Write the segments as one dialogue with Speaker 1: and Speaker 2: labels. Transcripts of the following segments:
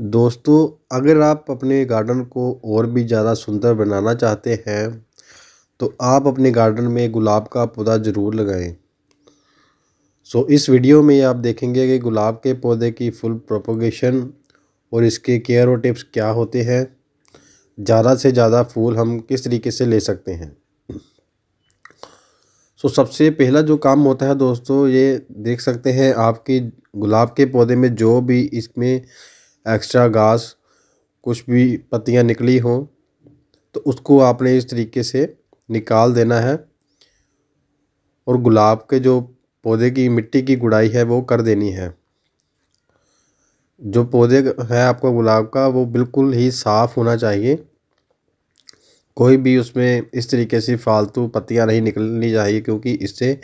Speaker 1: दोस्तों अगर आप अपने गार्डन को और भी ज़्यादा सुंदर बनाना चाहते हैं तो आप अपने गार्डन में गुलाब का पौधा ज़रूर लगाएं सो so, इस वीडियो में आप देखेंगे कि गुलाब के पौधे की फुल प्रोपोगेशन और इसके केयर और टिप्स क्या होते हैं ज़्यादा से ज़्यादा फूल हम किस तरीके से ले सकते हैं सो so, सबसे पहला जो काम होता है दोस्तों ये देख सकते हैं आपकी गुलाब के पौधे में जो भी इसमें एक्स्ट्रा घास कुछ भी पत्तियाँ निकली हों तो उसको आपने इस तरीके से निकाल देना है और गुलाब के जो पौधे की मिट्टी की गुड़ाई है वो कर देनी है जो पौधे है आपका गुलाब का वो बिल्कुल ही साफ़ होना चाहिए कोई भी उसमें इस तरीके से फालतू पत्तियाँ नहीं निकलनी चाहिए क्योंकि इससे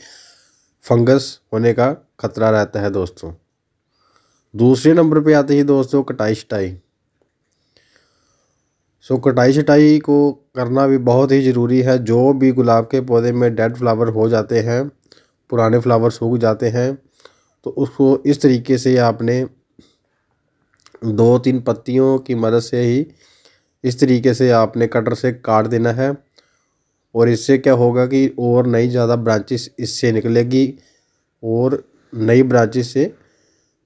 Speaker 1: फंगस होने का ख़तरा रहता है दोस्तों दूसरे नंबर पे आती है दोस्तों कटाई छटाई सो कटाई छटाई को करना भी बहुत ही ज़रूरी है जो भी गुलाब के पौधे में डेड फ्लावर हो जाते हैं पुराने फ्लावर सूख जाते हैं तो उसको इस तरीके से आपने दो तीन पत्तियों की मदद से ही इस तरीके से आपने कटर से काट देना है और इससे क्या होगा कि और नई ज़्यादा ब्रांचेस इससे निकलेगी और नई ब्रांचेस से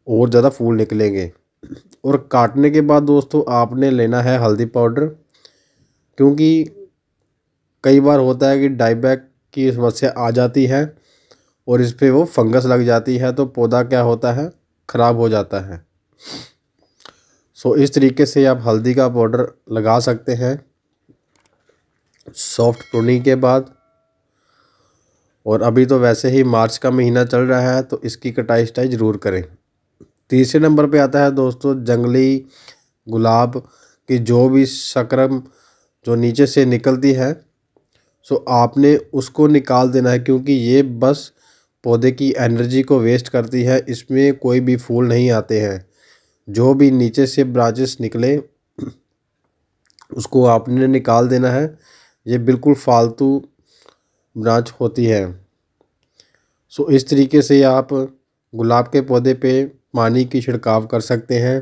Speaker 1: और ज़्यादा फूल निकलेंगे और काटने के बाद दोस्तों आपने लेना है हल्दी पाउडर क्योंकि कई बार होता है कि डाईबैक की समस्या आ जाती है और इस पर वो फंगस लग जाती है तो पौधा क्या होता है ख़राब हो जाता है सो इस तरीके से आप हल्दी का पाउडर लगा सकते हैं सॉफ्ट प्रूनिंग के बाद और अभी तो वैसे ही मार्च का महीना चल रहा है तो इसकी कटाई शटाई ज़रूर करें तीसरे नंबर पे आता है दोस्तों जंगली गुलाब की जो भी सक्रम जो नीचे से निकलती है सो आपने उसको निकाल देना है क्योंकि ये बस पौधे की एनर्जी को वेस्ट करती है इसमें कोई भी फूल नहीं आते हैं जो भी नीचे से ब्रांचेस निकले उसको आपने निकाल देना है ये बिल्कुल फालतू ब्रांच होती है सो इस तरीके से आप गुलाब के पौधे पे पानी की छिड़काव कर सकते हैं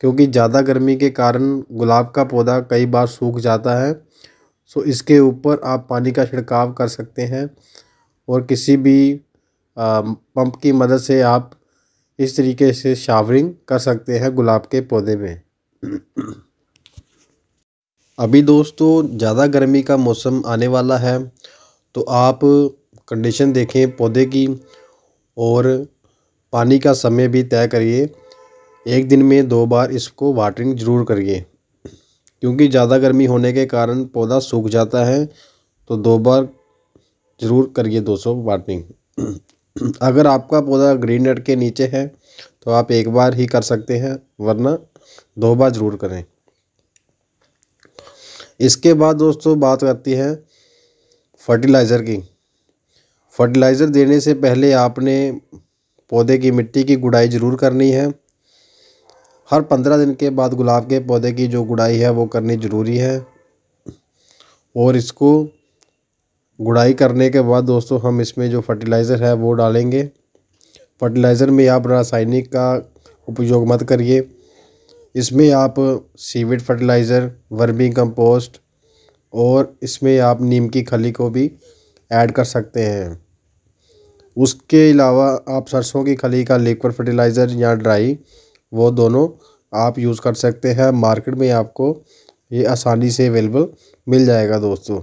Speaker 1: क्योंकि ज़्यादा गर्मी के कारण गुलाब का पौधा कई बार सूख जाता है सो इसके ऊपर आप पानी का छिड़काव कर सकते हैं और किसी भी पंप की मदद से आप इस तरीके से शावरिंग कर सकते हैं गुलाब के पौधे में अभी दोस्तों ज़्यादा गर्मी का मौसम आने वाला है तो आप कंडीशन देखें पौधे की और पानी का समय भी तय करिए एक दिन में दो बार इसको वाटरिंग ज़रूर करिए क्योंकि ज़्यादा गर्मी होने के कारण पौधा सूख जाता है तो दो बार ज़रूर करिए दोस्तों वाटरिंग अगर आपका पौधा ग्रीन नेट के नीचे है तो आप एक बार ही कर सकते हैं वरना दो बार ज़रूर करें इसके बाद दोस्तों बात करती है फर्टिलाइज़र की फर्टिलाइज़र देने से पहले आपने पौधे की मिट्टी की गुड़ाई ज़रूर करनी है हर पंद्रह दिन के बाद गुलाब के पौधे की जो गुड़ाई है वो करनी ज़रूरी है और इसको गुड़ाई करने के बाद दोस्तों हम इसमें जो फर्टिलाइज़र है वो डालेंगे फर्टिलाइज़र में आप रासायनिक का उपयोग मत करिए इसमें आप सीविड फर्टिलाइज़र वर्मी कंपोस्ट और इसमें आप नीम की खली को भी ऐड कर सकते हैं उसके अलावा आप सरसों की खली का लिक्विड फर्टिलाइज़र या ड्राई वो दोनों आप यूज़ कर सकते हैं मार्केट में आपको ये आसानी से अवेलेबल मिल जाएगा दोस्तों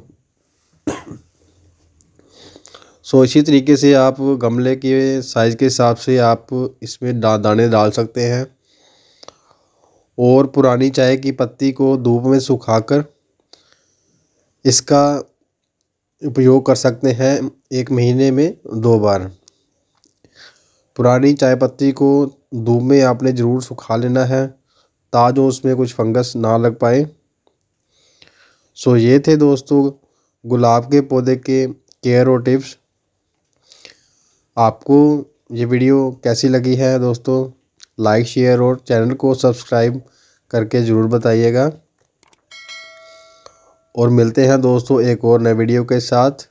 Speaker 1: सो इसी तरीके से आप गमले के साइज़ के हिसाब से आप इसमें दा, दाने डाल सकते हैं और पुरानी चाय की पत्ती को धूप में सुखाकर इसका उपयोग कर सकते हैं एक महीने में दो बार पुरानी चाय पत्ती को धूप में आपने ज़रूर सुखा लेना है ताजो उसमें कुछ फंगस ना लग पाए सो ये थे दोस्तों गुलाब के पौधे के केयर और टिप्स आपको ये वीडियो कैसी लगी है दोस्तों लाइक शेयर और चैनल को सब्सक्राइब करके ज़रूर बताइएगा और मिलते हैं दोस्तों एक और नए वीडियो के साथ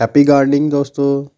Speaker 1: हैप्पी गार्डनिंग दोस्तों